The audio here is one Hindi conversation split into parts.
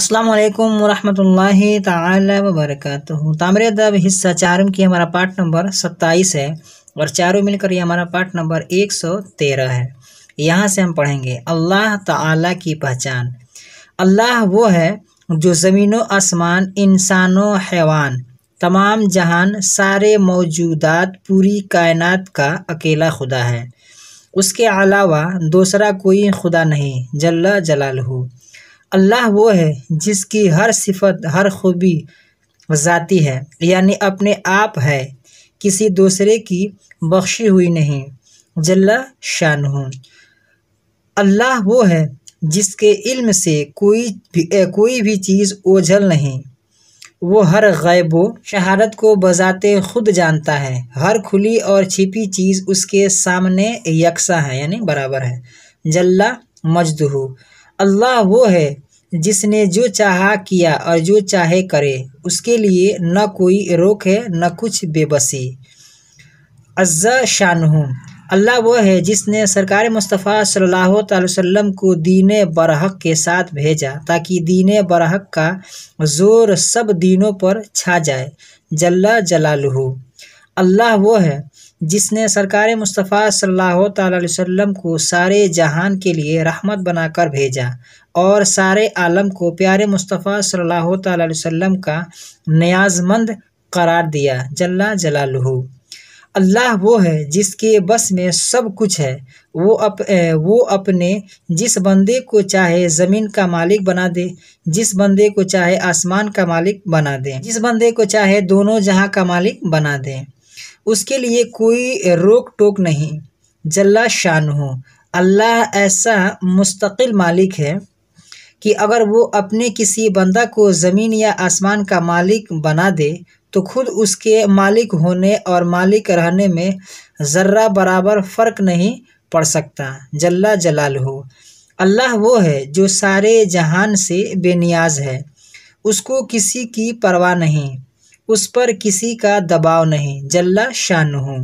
असलकम वरहमतुल्लाहि तबरक वबरकatuh दब हिस्सा चारों की हमारा पार्ट नंबर सत्ताईस है और चारों मिलकर ये हमारा पार्ट नंबर एक सौ तेरह है यहाँ से हम पढ़ेंगे अल्लाह ताला की पहचान अल्लाह वो है जो ज़मीनों आसमान इंसानों हैवान तमाम जहान सारे मौजूदात पूरी कायनात का अकेला खुदा है उसके अलावा दूसरा कोई खुदा नहीं जल्ला जलालहू अल्लाह वो है जिसकी हर सिफत हर खूबी ज़ाती है यानी अपने आप है किसी दूसरे की बख्शी हुई नहीं जल्ला शान हूँ अल्लाह वो है जिसके इल्म से कोई भी ए, कोई भी चीज़ ओझल नहीं वो हर गैब शहादत को बजाते खुद जानता है हर खुली और छिपी चीज़ उसके सामने यकसा है यानी बराबर है जल्ला मजदू अल्लाह वो है जिसने जो चाहा किया और जो चाहे करे उसके लिए न कोई रोक है न कुछ बेबसी अज्जा शानहूँ अल्लाह वह है जिसने सरकार मुस्तफ़ा सल्लल्लाहु अलैहि वसल्लम को दीन बरहक के साथ भेजा ताकि दीन बरहक का जोर सब दीनों पर छा जाए जल्ला जलालहू अल्लाह वो है जिसने सरकार मुस्तफ़ा सल्लल्लाहु अलैहि वसल्लम को सारे जहान के लिए रहमत बनाकर भेजा और सारे आलम को प्यारे मुस्तफ़ा सल्लल्लाहु अलैहि वसल्लम का न्याजमंद करार दिया जल्ला जलालहु अल्लाह वो है जिसके बस में सब कुछ है वो अप वो अपने जिस बंदे को चाहे ज़मीन का मालिक बना दे जिस बंदे को चाहे आसमान का मालिक बना दे जिस बंदे को चाहे दोनों जहां का मालिक बना दे उसके लिए कोई रोक टोक नहीं जल्ला शान हो अल्लाह ऐसा मुस्तकिल मालिक है कि अगर वो अपने किसी बंदा को ज़मीन या आसमान का मालिक बना दे तो खुद उसके मालिक होने और मालिक रहने में ज़र्रा बराबर फ़र्क नहीं पड़ सकता जल्ला जलाल हो अल्लाह वो है जो सारे जहान से बेनियाज है उसको किसी की परवाह नहीं उस पर किसी का दबाव नहीं जल्ला शान हूँ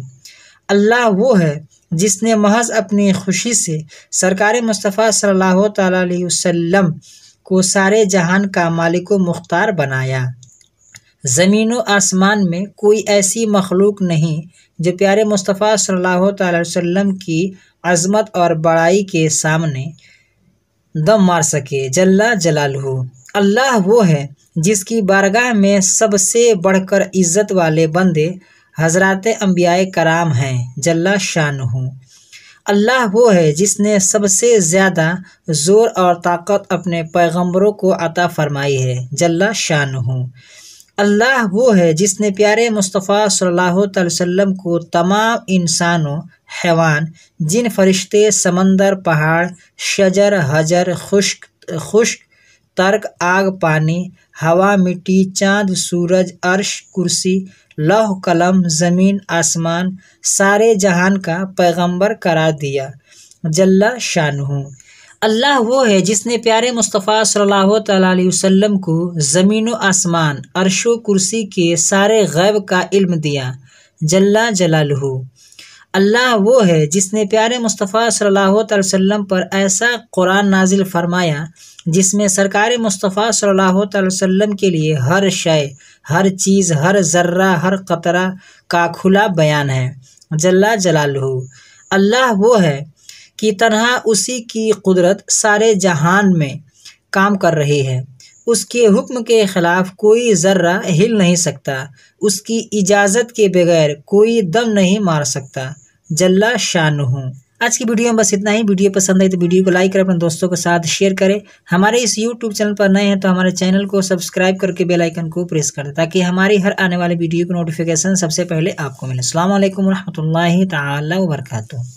अल्लाह वो है जिसने महज अपनी खुशी से सरकार मुस्तफ़ा सल्लल्लाहु अलैहि वसल्लम को सारे जहान का मालिक मुख्तार बनाया ज़मीन व आसमान में कोई ऐसी मखलूक नहीं जो प्यारे मुस्तफ़ा सल्लल्लाहु अलैहि वसल्लम की अजमत और बड़ाई के सामने दम मार सके जल्ला जलाल हो अल्लाह वो है जिसकी बारगाह में सबसे बढ़कर इज़्ज़त वाले बंदे हजरत अम्बिया कराम हैं जल्ला शान हूँ अल्लाह वो है जिसने सबसे ज़्यादा ज़ोर और ताकत अपने पैगंबरों को अता फरमाई है जल्ला शान हूँ अल्लाह वो है जिसने प्यारे मुस्तफ़ा सल्लल्लाहु अलैहि वसल्लम को तमाम इंसानों हैवान जिन फरिश्ते समंदर पहाड़ शजर हजर खुश्क खुश्क तर्क आग पानी हवा मिट्टी चाँद सूरज अर्श कुर्सी लौह कलम ज़मीन आसमान सारे जहान का पैगंबर करार दिया जल्ला हूँ अल्लाह वो है जिसने प्यारे मुस्तफ़ा सल्लल्लाहु अलैहि वसल्लम को ज़मीन व आसमान अरशो कुर्सी के सारे गैब का इल्म दिया जल्ला जलालहू अल्लाह वो है जिसने प्यारे मुस्तफ़ा सल्लल्लाहु अलैहि वसल्लम पर ऐसा कुरान नाजिल फरमाया जिसमें सरकार मुस्तफ़ा सल्लल्लाहु अलैहि वसल्लम के लिए हर शय हर चीज़ हर जर्रा हर कतरा का खुला बयान है जल्ला जलालहू अल्लाह वो है कि तनहा उसी की कुदरत सारे जहान में काम कर रही है उसके हुक्म के ख़िलाफ़ कोई ज़र्रा हिल नहीं सकता उसकी इजाज़त के बगैर कोई दम नहीं मार सकता जल्ला शान हूँ आज की वीडियो में बस इतना ही वीडियो पसंद आई तो वीडियो को लाइक करें अपने दोस्तों के साथ शेयर करें हमारे इस यूट्यूब चैनल पर नए हैं तो हमारे चैनल को सब्सक्राइब करके बेल आइकन को प्रेस कर दें ताकि हमारी हर आने वाली वीडियो की नोटिफिकेशन सबसे पहले आपको मिले अल्लाम वरहमल तबरकू